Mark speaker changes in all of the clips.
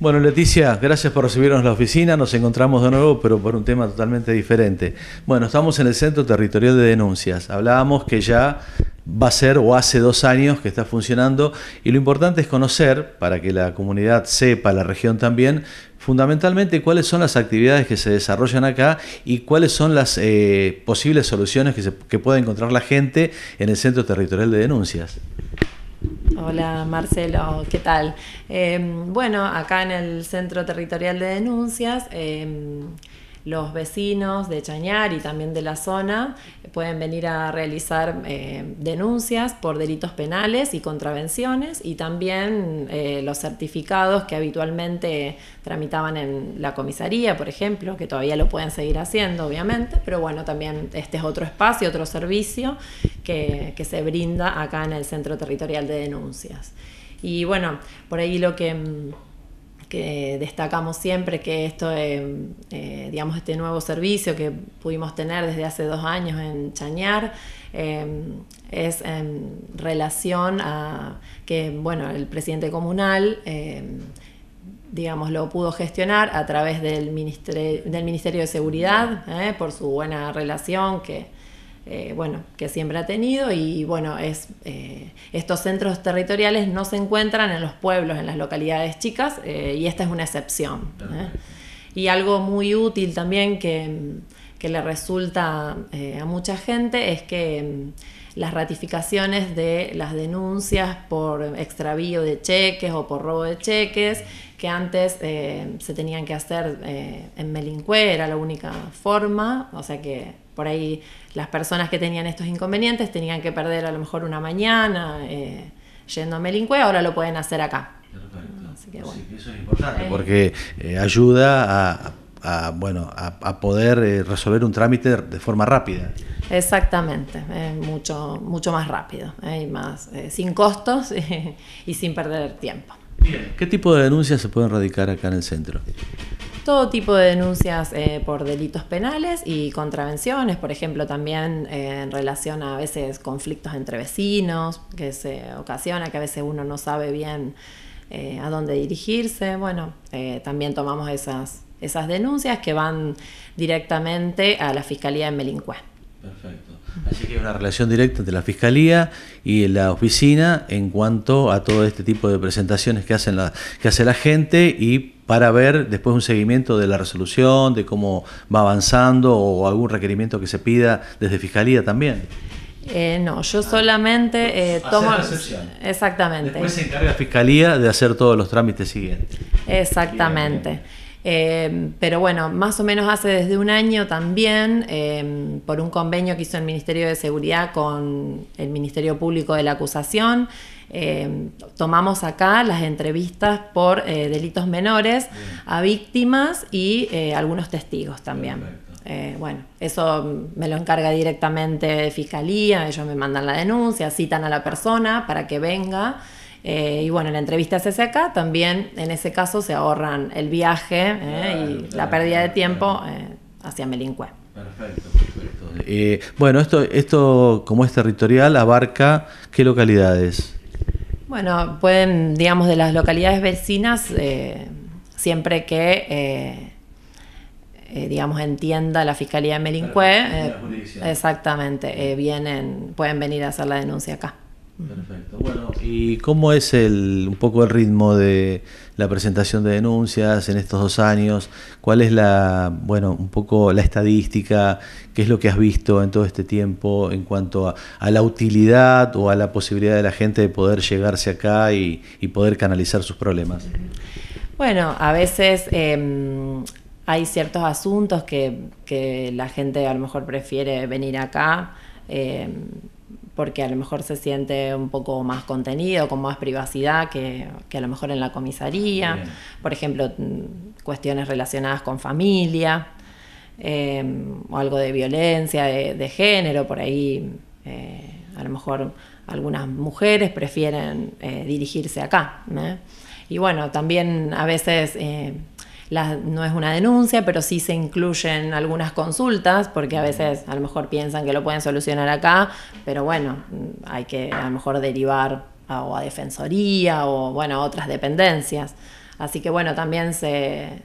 Speaker 1: Bueno, Leticia, gracias por recibirnos en la oficina. Nos encontramos de nuevo, pero por un tema totalmente diferente. Bueno, estamos en el Centro Territorial de Denuncias. Hablábamos que ya va a ser o hace dos años que está funcionando y lo importante es conocer, para que la comunidad sepa, la región también, fundamentalmente cuáles son las actividades que se desarrollan acá y cuáles son las eh, posibles soluciones que, se, que pueda encontrar la gente en el Centro Territorial de Denuncias.
Speaker 2: Hola Marcelo, ¿qué tal? Eh, bueno, acá en el Centro Territorial de Denuncias eh, los vecinos de Chañar y también de la zona eh, pueden venir a realizar eh, denuncias por delitos penales y contravenciones y también eh, los certificados que habitualmente tramitaban en la comisaría, por ejemplo, que todavía lo pueden seguir haciendo, obviamente, pero bueno, también este es otro espacio, otro servicio que, que se brinda acá en el Centro Territorial de Denuncias. Y bueno, por ahí lo que mm, que destacamos siempre que esto, eh, eh, digamos, este nuevo servicio que pudimos tener desde hace dos años en Chañar, eh, es en relación a que, bueno, el presidente comunal, digamos, lo pudo gestionar a través del, Ministerio, del Ministerio de Seguridad, por su buena relación que eh, bueno, que siempre ha tenido y bueno, es, eh, estos centros territoriales no se encuentran en los pueblos, en las localidades chicas eh, y esta es una excepción. Y algo muy útil también que, mm, le resulta a mucha gente es que mm, las ratificaciones de las denuncias por extravío de cheques o por robo de cheques que antes se tenían que hacer en en era la única forma, o sea que por ahí las personas que tenían estos inconvenientes tenían que perder a lo mejor una mañana eh, yendo a Melincue, ahora lo pueden hacer acá.
Speaker 1: eso es importante eh. porque eh, ayuda a, bueno, a, poder resolver un trámite de forma rápida.
Speaker 2: Exactamente, mucho, mucho más rápido, y más, sin costos y sin perder tiempo.
Speaker 1: ¿Qué tipo de denuncias se pueden radicar acá en el centro?
Speaker 2: todo tipo de denuncias eh, por delitos penales y contravenciones, por ejemplo, también eh, en relación a, a veces conflictos entre vecinos, que se ocasiona que a veces uno no sabe bien eh, a dónde dirigirse. Bueno, también tomamos esas, esas denuncias que van directamente a la Fiscalía de Melincué.
Speaker 1: Perfecto. Así que hay una relación directa entre la Fiscalía y la oficina en cuanto a todo este tipo de presentaciones que, hacen que hace la gente y para ver después un seguimiento de la resolución, de cómo va avanzando o algún requerimiento que se pida desde Fiscalía también.
Speaker 2: Eh, no, yo solamente eh, tomo. Exactamente. Después se encarga la
Speaker 1: fiscalía de hacer todos los trámites siguientes.
Speaker 2: Exactamente. Em, pero bueno, más o menos hace desde un año también, em, por un convenio que hizo el Ministerio de Seguridad con el Ministerio Público de la Acusación, em, tomamos acá las entrevistas por eh, delitos menores a víctimas y eh, algunos testigos también. Eh, bueno, eso me lo encarga directamente Fiscalía, ellos me mandan la denuncia, citan a la persona para que venga. Eh, y bueno, la entrevista se seca acá, también en ese caso se ahorran el viaje eh, y la pérdida de tiempo eh, hacia Melincue. Perfecto,
Speaker 1: perfecto. bueno, esto, esto como es territorial, abarca qué localidades.
Speaker 2: Bueno, pueden, digamos, de las localidades vecinas, siempre que... digamos, entienda la Fiscalía de Melincue. exactamente, vienen, pueden venir a hacer la denuncia acá.
Speaker 1: Perfecto. Bueno, ¿y cómo es el, un poco el ritmo de la presentación de denuncias en estos dos años? ¿Cuál es la, bueno, un poco la estadística? ¿Qué es lo que has visto en todo este tiempo en cuanto a, la utilidad o a la posibilidad de la gente de poder llegarse acá y, poder canalizar sus problemas?
Speaker 2: Bueno, a veces em, hay ciertos asuntos que, la gente a lo mejor prefiere venir acá. Em, porque a lo mejor se siente un poco más contenido, con más privacidad que, a lo mejor en la comisaría. Por ejemplo, mm, cuestiones relacionadas con familia, em, o algo de violencia de, género, por ahí eh, a lo mejor algunas mujeres prefieren eh, dirigirse acá. Y bueno, también a veces eh, no es una denuncia, pero sí se incluyen algunas consultas, porque a veces a lo mejor piensan que lo pueden solucionar acá, pero bueno, hay que a lo mejor derivar a, o a defensoría o bueno, a otras dependencias. Así que bueno, también se...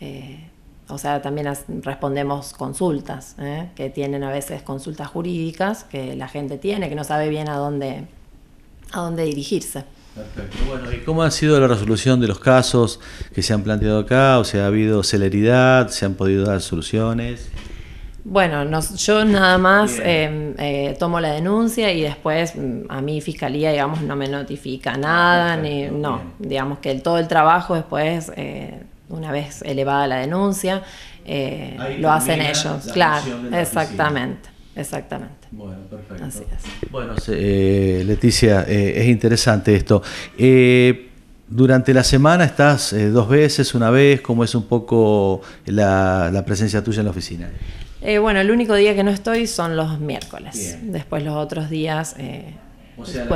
Speaker 2: Eh, o sea, también respondemos consultas, ¿eh? que tienen a veces consultas jurídicas que la gente tiene, que no sabe bien a dónde, a dónde dirigirse. Perfecto. Bueno, ¿y
Speaker 1: cómo ha sido la resolución de los casos que se han planteado acá? O sea, ¿ha habido celeridad? ¿Se han podido dar soluciones?
Speaker 2: Bueno, yo nada más em, eh, tomo la denuncia y después mm, a mi fiscalía, digamos, no me notifica nada, ni no, digamos que todo el trabajo después, eh, una vez elevada la denuncia, eh, lo hacen ellos, claro, exactamente. Exactamente. Bueno, perfecto.
Speaker 1: Bueno, eh, Leticia, eh, es interesante esto. Eh, durante la semana estás dos veces, una vez, ¿cómo es un poco la, presencia tuya en la oficina?
Speaker 2: bueno, el único día que no estoy son los miércoles. Después los otros días o sea,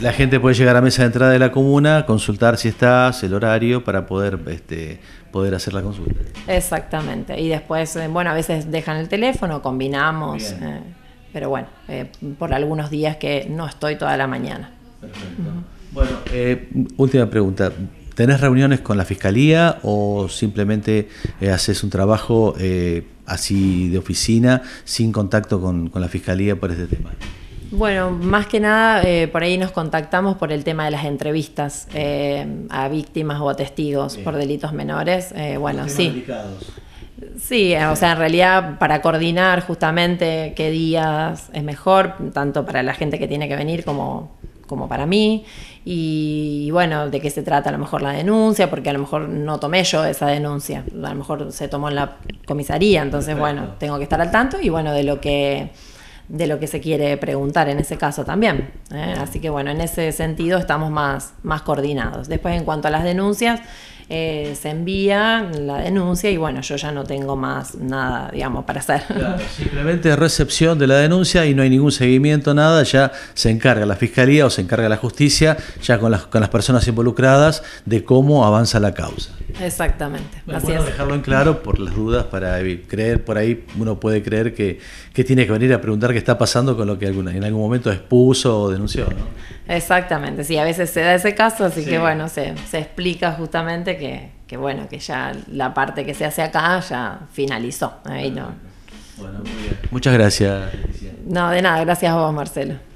Speaker 2: la
Speaker 1: gente, puede llegar a mesa de entrada de la comuna, consultar si estás, el horario, para poder, este, poder hacer la consulta.
Speaker 2: Exactamente. Y después, eh, bueno, a veces dejan el teléfono, combinamos, eh, pero bueno, eh, por algunos días que no estoy toda la mañana. Perfecto.
Speaker 1: Bueno, última pregunta. ¿Tenés reuniones con la fiscalía o simplemente haces un trabajo así de oficina sin contacto con la fiscalía por este tema?
Speaker 2: Bueno, más que nada, eh, por ahí nos contactamos por el tema de las entrevistas eh, a víctimas o a testigos por delitos menores. Eh, bueno, sí. Sí, o sea, en realidad para coordinar justamente qué días es mejor, tanto para la gente que tiene que venir como, como para mí. Y, bueno, de qué se trata a lo mejor la denuncia, porque a lo mejor no tomé yo esa denuncia, a lo mejor se tomó en la comisaría, entonces bueno, tengo que estar al tanto y bueno, de lo que de lo que se quiere preguntar en ese caso también. ¿eh? Así que bueno, en ese sentido estamos más, más coordinados. Después en cuanto a las denuncias, eh, se envía la denuncia y bueno, yo ya no tengo más nada, digamos, para hacer. Claro,
Speaker 1: simplemente recepción de la denuncia y no hay ningún seguimiento, nada, ya se encarga la Fiscalía o se encarga la justicia, ya con las, personas involucradas, de cómo avanza la causa.
Speaker 2: Exactamente. Bueno, así dejarlo en claro
Speaker 1: por las dudas, para creer, por ahí uno puede creer que, que tiene que venir a preguntar qué está pasando con lo que alguna, en algún momento expuso o denunció. ¿no?
Speaker 2: Exactamente, sí, a veces se da ese caso, así que bueno, se, se explica justamente que, bueno, que ya la parte que se hace acá ya finalizó. Ahí no.
Speaker 1: Muchas gracias.
Speaker 2: No, de nada, gracias a vos, Marcelo.